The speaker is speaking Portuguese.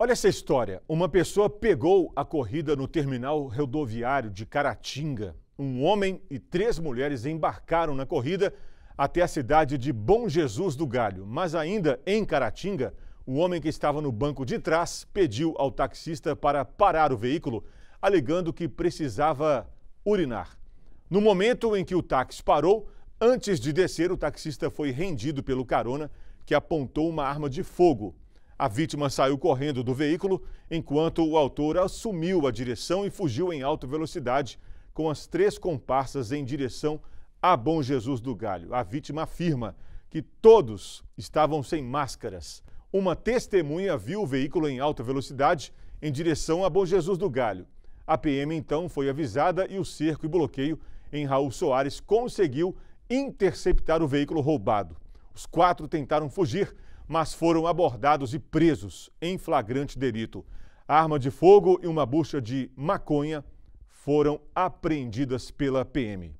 Olha essa história. Uma pessoa pegou a corrida no terminal rodoviário de Caratinga. Um homem e três mulheres embarcaram na corrida até a cidade de Bom Jesus do Galho. Mas ainda em Caratinga, o homem que estava no banco de trás pediu ao taxista para parar o veículo, alegando que precisava urinar. No momento em que o táxi parou, antes de descer, o taxista foi rendido pelo carona, que apontou uma arma de fogo a vítima saiu correndo do veículo, enquanto o autor assumiu a direção e fugiu em alta velocidade com as três comparsas em direção a Bom Jesus do Galho. A vítima afirma que todos estavam sem máscaras. Uma testemunha viu o veículo em alta velocidade em direção a Bom Jesus do Galho. A PM então foi avisada e o cerco e bloqueio em Raul Soares conseguiu interceptar o veículo roubado. Os quatro tentaram fugir, mas foram abordados e presos em flagrante delito. A arma de fogo e uma bucha de maconha foram apreendidas pela PM.